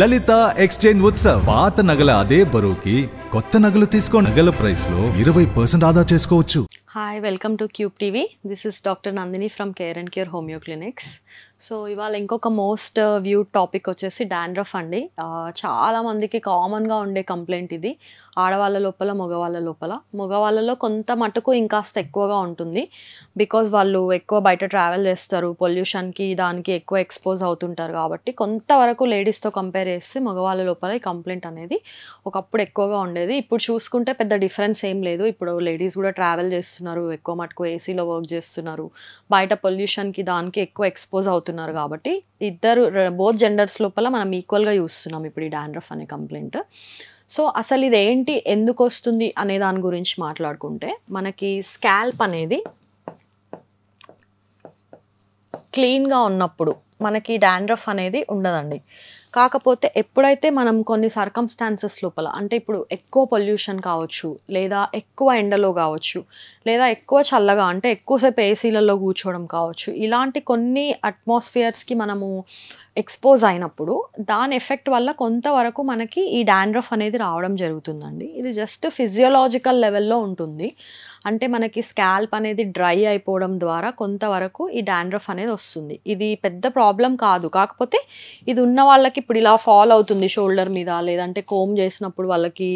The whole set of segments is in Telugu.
లలిత ఎక్స్చేంజ్ ఉత్సవ్ పాత నగల అదే బరువుకి కొత్త నగలు తీసుకో నగల ప్రైస్ లో ఇరవై పర్సెంట్ ఆదా చేసుకోవచ్చు hi welcome to Cube TV this is doctor Nandini from care and care homeo clinics so ఇవాళ ఇంకొక మోస్ట్ వ్యూ టాపిక్ వచ్చేసి డాండ్రఫ్ అండి చాలామందికి కామన్గా ఉండే కంప్లైంట్ ఇది ఆడవాళ్ళ లోపల మగవాళ్ళ లోపల మగవాళ్ళలో కొంత మటుకు ఇంకాస్త ఎక్కువగా ఉంటుంది బికాజ్ వాళ్ళు ఎక్కువ బయట ట్రావెల్ చేస్తారు పొల్యూషన్కి దానికి ఎక్కువ ఎక్స్పోజ్ అవుతుంటారు కాబట్టి కొంతవరకు లేడీస్తో కంపేర్ చేస్తే మగవాళ్ళ లోపల ఈ కంప్లైంట్ అనేది ఒకప్పుడు ఎక్కువగా ఉండేది ఇప్పుడు చూసుకుంటే పెద్ద డిఫరెన్స్ ఏం లేదు ఇప్పుడు లేడీస్ కూడా ట్రావెల్ చేస్తారు చేస్తున్నారు ఎక్కువ మటుకు ఏసీలో వర్క్ చేస్తున్నారు బయట పొల్యూషన్కి దానికి ఎక్కువ ఎక్స్పోజ్ అవుతున్నారు కాబట్టి ఇద్దరు బోత్ జెండర్స్ లోపల మనం ఈక్వల్గా చూస్తున్నాం ఇప్పుడు ఈ డాండ్రఫ్ అనే కంప్లైంట్ సో అసలు ఇది ఏంటి ఎందుకు వస్తుంది అనే దాని గురించి మాట్లాడుకుంటే మనకి స్కాల్ప్ అనేది క్లీన్గా ఉన్నప్పుడు మనకి డాండ్రఫ్ అనేది ఉండదండి కాకపోతే ఎప్పుడైతే మనం కొన్ని సర్కమ్స్టాన్సెస్ లోపల అంటే ఇప్పుడు ఎక్కువ పొల్యూషన్ కావచ్చు లేదా ఎక్కువ ఎండలో కావచ్చు లేదా ఎక్కువ చల్లగా అంటే ఎక్కువసేపు ఏసీలలో కూర్చోవడం కావచ్చు ఇలాంటి కొన్ని అట్మాస్ఫియర్స్కి మనము ఎక్స్పోజ్ అయినప్పుడు దాని ఎఫెక్ట్ వల్ల కొంతవరకు మనకి ఈ డాండ్రఫ్ అనేది రావడం జరుగుతుందండి ఇది జస్ట్ ఫిజియోలాజికల్ లెవెల్లో ఉంటుంది అంటే మనకి స్కాల్ప్ అనేది డ్రై అయిపోవడం ద్వారా కొంతవరకు ఈ డాండ్రఫ్ అనేది వస్తుంది ఇది పెద్ద ప్రాబ్లం కాదు కాకపోతే ఇది ఉన్న వాళ్ళకి ఇప్పుడు ఇలా ఫాల్ అవుతుంది షోల్డర్ మీద లేదంటే కోమ్ చేసినప్పుడు వాళ్ళకి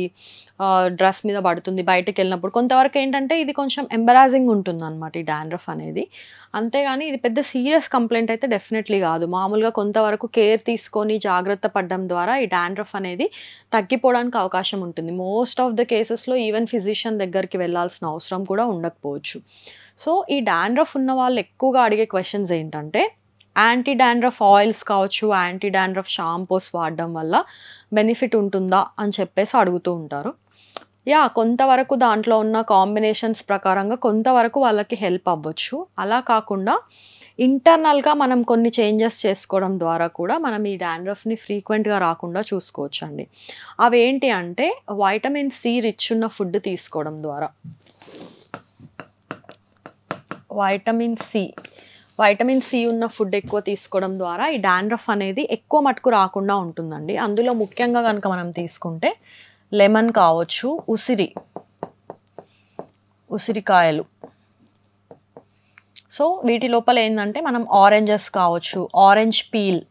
డ్రెస్ మీద పడుతుంది బయటకు వెళ్ళినప్పుడు కొంతవరకు ఏంటంటే ఇది కొంచెం ఎంబరాజింగ్ ఉంటుంది అనమాట ఈ డాండ్రఫ్ అనేది అంతేగాని ఇది పెద్ద సీరియస్ కంప్లైంట్ అయితే డెఫినెట్లీ కాదు మామూలుగా కొంతవరకు వరకు కేర్ తీసుకొని జాగ్రత్త పడడం ద్వారా ఈ డాండ్రఫ్ అనేది తగ్గిపోవడానికి అవకాశం ఉంటుంది మోస్ట్ ఆఫ్ ద కేసెస్లో ఈవెన్ ఫిజిషియన్ దగ్గరికి వెళ్ళాల్సిన అవసరం కూడా ఉండకపోవచ్చు సో ఈ డాండ్రఫ్ ఉన్న వాళ్ళు ఎక్కువగా అడిగే క్వశ్చన్స్ ఏంటంటే యాంటీ డాండ్రఫ్ ఆయిల్స్ కావచ్చు యాంటీ డాండ్రఫ్ షాంపూస్ వాడడం వల్ల బెనిఫిట్ ఉంటుందా అని చెప్పేసి అడుగుతూ ఉంటారు యా కొంతవరకు దాంట్లో ఉన్న కాంబినేషన్స్ ప్రకారంగా కొంతవరకు వాళ్ళకి హెల్ప్ అవ్వచ్చు అలా కాకుండా ఇంటర్నల్గా మనం కొన్ని చేంజెస్ చేసుకోవడం ద్వారా కూడా మనం ఈ డాండ్రఫ్ని ఫ్రీక్వెంట్గా రాకుండా చూసుకోవచ్చండి అవేంటి అంటే వైటమిన్ సి రిచ్ ఉన్న ఫుడ్ తీసుకోవడం ద్వారా వైటమిన్ సి వైటమిన్ సి ఉన్న ఫుడ్ ఎక్కువ తీసుకోవడం ద్వారా ఈ డాండ్రఫ్ అనేది ఎక్కువ మటుకు రాకుండా ఉంటుందండి అందులో ముఖ్యంగా కనుక మనం తీసుకుంటే లెమన్ కావచ్చు ఉసిరి ఉసిరికాయలు సో వీటి లోపల ఏంటంటే మనం ఆరెంజెస్ కావచ్చు ఆరెంజ్ పీల్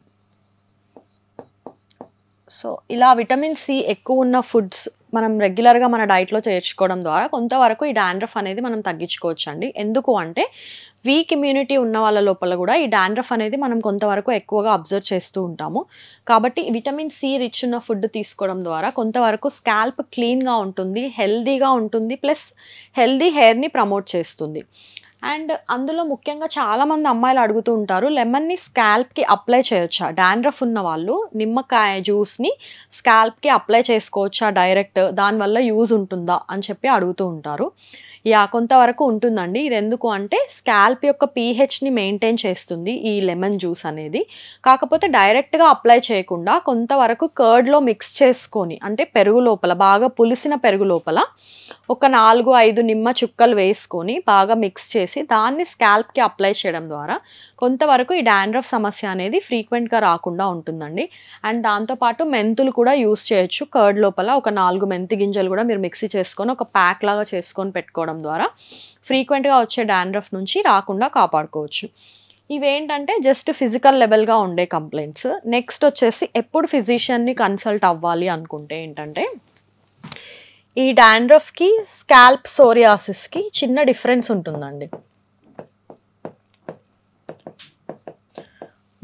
సో ఇలా విటమిన్ సి ఎక్కువ ఉన్న ఫుడ్స్ మనం రెగ్యులర్గా మన డైట్లో చేర్చుకోవడం ద్వారా కొంతవరకు ఈ డాండ్రఫ్ అనేది మనం తగ్గించుకోవచ్చు అండి ఎందుకు అంటే వీక్ ఇమ్యూనిటీ ఉన్న వాళ్ళ లోపల కూడా ఈ డాండ్రఫ్ అనేది మనం కొంతవరకు ఎక్కువగా అబ్జర్వ్ చేస్తూ ఉంటాము కాబట్టి విటమిన్ సి రిచ్ ఉన్న ఫుడ్ తీసుకోవడం ద్వారా కొంతవరకు స్కాల్ప్ క్లీన్గా ఉంటుంది హెల్దీగా ఉంటుంది ప్లస్ హెల్దీ హెయిర్ని ప్రమోట్ చేస్తుంది అండ్ అందులో ముఖ్యంగా చాలామంది అమ్మాయిలు అడుగుతూ ఉంటారు లెమన్ని స్కాల్ప్కి అప్లై చేయొచ్చా డాండ్రఫ్ ఉన్న వాళ్ళు నిమ్మకాయ జ్యూస్ని స్కాల్ప్కి అప్లై చేసుకోవచ్చా డైరెక్ట్ దానివల్ల యూజ్ ఉంటుందా అని చెప్పి అడుగుతూ ఉంటారు యా కొంతవరకు ఉంటుందండి ఇది ఎందుకు అంటే స్కాల్ప్ యొక్క పీహెచ్ని మెయింటైన్ చేస్తుంది ఈ లెమన్ జ్యూస్ అనేది కాకపోతే డైరెక్ట్గా అప్లై చేయకుండా కొంతవరకు కర్డ్లో మిక్స్ చేసుకొని అంటే పెరుగు లోపల బాగా పులిసిన పెరుగు లోపల ఒక నాలుగు ఐదు నిమ్మ చుక్కలు వేసుకొని బాగా మిక్స్ చేసి దాన్ని స్కాల్ప్కి అప్లై చేయడం ద్వారా కొంతవరకు ఈ డాండ్రఫ్ సమస్య అనేది ఫ్రీక్వెంట్గా రాకుండా ఉంటుందండి అండ్ దాంతోపాటు మెంతులు కూడా యూస్ చేయొచ్చు కర్డ్ లోపల ఒక నాలుగు మెంతి గింజలు కూడా మీరు మిక్సీ చేసుకొని ఒక ప్యాక్ లాగా చేసుకొని పెట్టుకోవడం వాడడం ద్వారా ఫ్రీక్వెంట్గా వచ్చే డాండ్రఫ్ నుంచి రాకుండా కాపాడుకోవచ్చు ఇవేంటంటే జస్ట్ ఫిజికల్ లెవెల్గా ఉండే కంప్లైంట్స్ నెక్స్ట్ వచ్చేసి ఎప్పుడు ఫిజిషియన్ని కన్సల్ట్ అవ్వాలి అనుకుంటే ఏంటంటే ఈ డాండ్రఫ్కి స్కాల్ప్ సోరియాసిస్కి చిన్న డిఫరెన్స్ ఉంటుందండి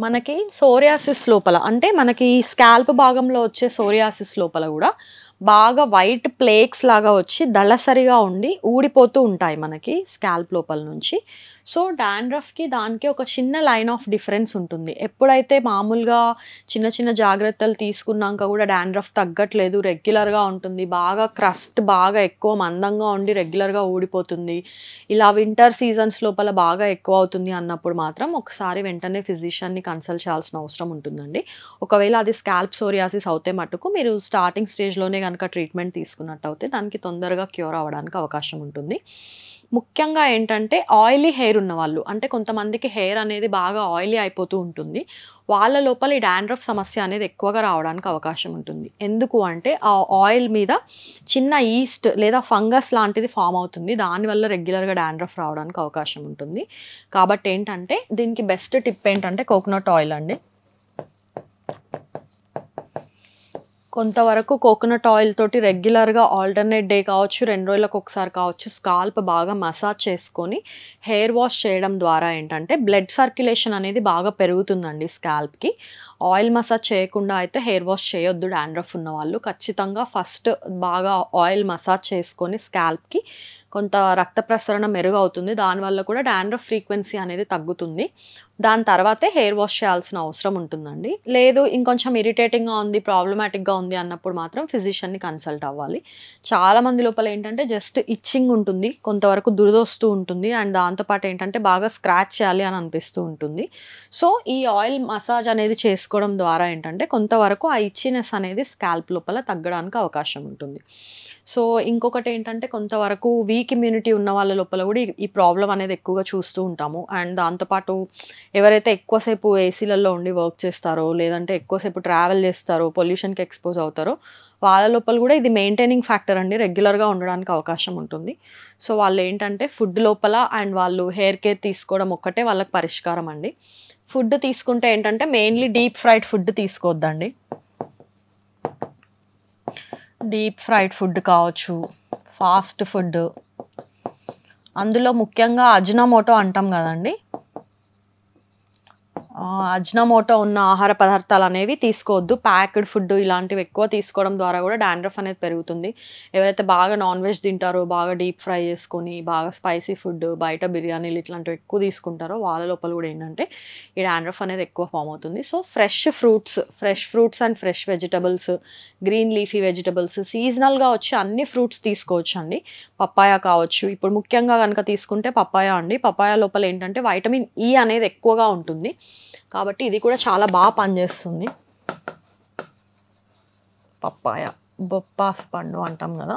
మనకి సోరియాసిస్ లోపల అంటే మనకి స్కాల్ప్ భాగంలో వచ్చే సోరియాసిస్ లోపల కూడా బాగా వైట్ ప్లేక్స్ లాగా వచ్చి దళసరిగా ఉండి ఊడిపోతూ ఉంటాయి మనకి స్కాల్ప్ లోపల నుంచి సో డాండ్రఫ్కి దానికి ఒక చిన్న లైన్ ఆఫ్ డిఫరెన్స్ ఉంటుంది ఎప్పుడైతే మామూలుగా చిన్న చిన్న జాగ్రత్తలు తీసుకున్నాక కూడా డాండ్రఫ్ తగ్గట్లేదు రెగ్యులర్గా ఉంటుంది బాగా క్రస్ట్ బాగా ఎక్కువ మందంగా ఉండి రెగ్యులర్గా ఊడిపోతుంది ఇలా వింటర్ సీజన్స్ లోపల బాగా ఎక్కువ అవుతుంది అన్నప్పుడు మాత్రం ఒకసారి వెంటనే ఫిజిషియన్ని కన్సల్ట్ చేయాల్సిన అవసరం ఉంటుందండి ఒకవేళ అది స్కాల్ప్ సోరియాసిస్ అవుతే మటుకు మీరు స్టార్టింగ్ స్టేజ్లోనే కనుక ట్రీట్మెంట్ తీసుకున్నట్టు అయితే దానికి తొందరగా క్యూర్ అవ్వడానికి అవకాశం ఉంటుంది ముఖ్యంగా ఏంటంటే ఆయిలీ హెయిర్ ఉన్న వాళ్ళు అంటే కొంతమందికి హెయిర్ అనేది బాగా ఆయిలీ అయిపోతూ ఉంటుంది వాళ్ళ లోపల ఈ డాండ్రఫ్ సమస్య అనేది ఎక్కువగా రావడానికి అవకాశం ఉంటుంది ఎందుకు అంటే ఆ ఆయిల్ మీద చిన్న ఈస్ట్ లేదా ఫంగస్ లాంటిది ఫామ్ అవుతుంది దానివల్ల రెగ్యులర్గా డాండ్రఫ్ రావడానికి అవకాశం ఉంటుంది కాబట్టి ఏంటంటే దీనికి బెస్ట్ టిప్ ఏంటంటే కోకోనట్ ఆయిల్ అండి కొంతవరకు కోకోనట్ ఆయిల్ తోటి రెగ్యులర్గా ఆల్టర్నేట్ డే కావచ్చు రెండు రోజులకు ఒకసారి కావచ్చు స్కాల్ప్ బాగా మసాజ్ చేసుకొని హెయిర్ వాష్ చేయడం ద్వారా ఏంటంటే బ్లడ్ సర్క్యులేషన్ అనేది బాగా పెరుగుతుందండి స్కాల్ప్కి ఆయిల్ మసాజ్ చేయకుండా అయితే హెయిర్ వాష్ చేయొద్దు డాండ్రఫ్ ఉన్న వాళ్ళు ఖచ్చితంగా ఫస్ట్ బాగా ఆయిల్ మసాజ్ చేసుకొని స్కాల్ప్కి కొంత రక్త ప్రసరణ మెరుగవుతుంది దానివల్ల కూడా డాండ్రఫ్ ఫ్రీక్వెన్సీ అనేది తగ్గుతుంది దాని తర్వాతే హెయిర్ వాష్ చేయాల్సిన అవసరం ఉంటుందండి లేదు ఇంకొంచెం ఇరిటేటింగ్గా ఉంది ప్రాబ్లమాటిక్గా ఉంది అన్నప్పుడు మాత్రం ఫిజిషియన్ని కన్సల్ట్ అవ్వాలి చాలామంది లోపల ఏంటంటే జస్ట్ ఇచ్చింగ్ ఉంటుంది కొంతవరకు దురదొస్తూ ఉంటుంది అండ్ దాంతోపాటు ఏంటంటే బాగా స్క్రాచ్ చేయాలి అని అనిపిస్తూ ఉంటుంది సో ఈ ఆయిల్ మసాజ్ అనేది చేసుకోవడం ద్వారా ఏంటంటే కొంతవరకు ఆ ఇచ్చినెస్ అనేది స్కాల్ప్ లోపల తగ్గడానికి అవకాశం ఉంటుంది సో ఇంకొకటి ఏంటంటే కొంతవరకు వీక్ ఇమ్యూనిటీ ఉన్న వాళ్ళ లోపల కూడా ఈ ప్రాబ్లం అనేది ఎక్కువగా చూస్తూ ఉంటాము అండ్ దాంతోపాటు ఎవరైతే ఎక్కువసేపు ఏసీలలో ఉండి వర్క్ చేస్తారో లేదంటే ఎక్కువసేపు ట్రావెల్ చేస్తారో పొల్యూషన్కి ఎక్స్పోజ్ అవుతారో వాళ్ళ లోపల కూడా ఇది మెయింటైనింగ్ ఫ్యాక్టర్ అండి రెగ్యులర్గా ఉండడానికి అవకాశం ఉంటుంది సో వాళ్ళు ఏంటంటే ఫుడ్ లోపల అండ్ వాళ్ళు హెయిర్ కేర్ తీసుకోవడం ఒక్కటే వాళ్ళకి పరిష్కారం అండి ఫుడ్ తీసుకుంటే ఏంటంటే మెయిన్లీ డీప్ ఫ్రైడ్ ఫుడ్ తీసుకోవద్దండి డీప్ ఫ్రైడ్ ఫుడ్ కావచ్చు ఫాస్ట్ ఫుడ్ అందులో ముఖ్యంగా అజినోమోటో అంటాం కదండి అజ్నామోటో ఉన్న ఆహార పదార్థాలు అనేవి తీసుకోవద్దు ప్యాక్డ్ ఫుడ్ ఇలాంటివి ఎక్కువ తీసుకోవడం ద్వారా కూడా డాండ్రఫ్ అనేది పెరుగుతుంది ఎవరైతే బాగా నాన్ వెజ్ తింటారో బాగా డీప్ ఫ్రై చేసుకొని బాగా స్పైసీ ఫుడ్ బయట బిర్యానీలు ఇట్లాంటివి ఎక్కువ తీసుకుంటారో వాళ్ళ లోపల కూడా ఏంటంటే ఈ డాండ్రఫ్ అనేది ఎక్కువ ఫామ్ అవుతుంది so fresh fruits fresh fruits and fresh vegetables green leafy vegetables సీజనల్గా వచ్చి అన్ని ఫ్రూట్స్ తీసుకోవచ్చు అండి పప్పాయ కావచ్చు ఇప్పుడు ముఖ్యంగా కనుక తీసుకుంటే పప్పాయ అండి పప్పాయ లోపల ఏంటంటే వైటమిన్ ఈ e అనేది ఎక్కువగా ఉంటుంది కాబట్టి ఇది కూడా చాలా బాగా పనిచేస్తుంది పప్పాయ బొప్పాస్ పండు అంటాం కదా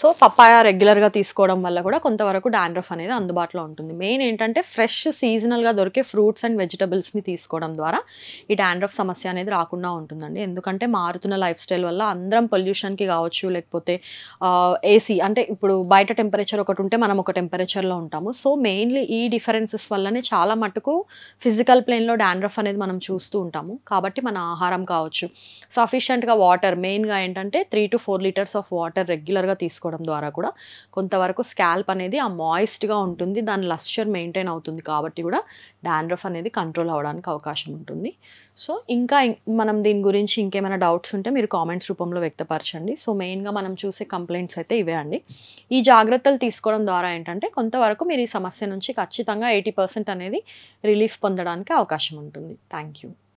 సో పప్పాయ రెగ్యులర్గా తీసుకోవడం వల్ల కూడా కొంతవరకు డాండ్రఫ్ అనేది అందుబాటులో ఉంటుంది మెయిన్ ఏంటంటే ఫ్రెష్ సీజనల్గా దొరికే ఫ్రూట్స్ అండ్ వెజిటబుల్స్ని తీసుకోవడం ద్వారా ఈ డాండ్రఫ్ సమస్య అనేది రాకుండా ఉంటుందండి ఎందుకంటే మారుతున్న లైఫ్ స్టైల్ వల్ల అందరం పొల్యూషన్కి కావచ్చు లేకపోతే ఏసీ అంటే ఇప్పుడు బయట టెంపరేచర్ ఒకటి ఉంటే మనం ఒక టెంపరేచర్లో ఉంటాము సో మెయిన్లీ ఈ డిఫరెన్సెస్ వల్లనే చాలా మటుకు ఫిజికల్ ప్లేన్లో డాండ్రఫ్ అనేది మనం చూస్తూ ఉంటాము కాబట్టి మన ఆహారం కావచ్చు సఫిషియంట్గా వాటర్ మెయిన్గా ఏంటంటే three to four litres of water రెగ్యులర్గా తీసుకోవాలి చేసుకోవడం ద్వారా కూడా కొంతవరకు స్కాల్ప్ అనేది ఆ మాయిస్ట్గా ఉంటుంది దాని లస్చర్ మెయింటైన్ అవుతుంది కాబట్టి కూడా డాండ్రఫ్ అనేది కంట్రోల్ అవ్వడానికి అవకాశం ఉంటుంది సో ఇంకా మనం దీని గురించి ఇంకేమైనా డౌట్స్ ఉంటే మీరు కామెంట్స్ రూపంలో వ్యక్తపరచండి సో మెయిన్గా మనం చూసే కంప్లైంట్స్ అయితే ఇవే అండి ఈ జాగ్రత్తలు తీసుకోవడం ద్వారా ఏంటంటే కొంతవరకు మీరు ఈ సమస్య నుంచి ఖచ్చితంగా ఎయిటీ పర్సెంట్ అనేది రిలీఫ్ పొందడానికి అవకాశం ఉంటుంది థ్యాంక్ యూ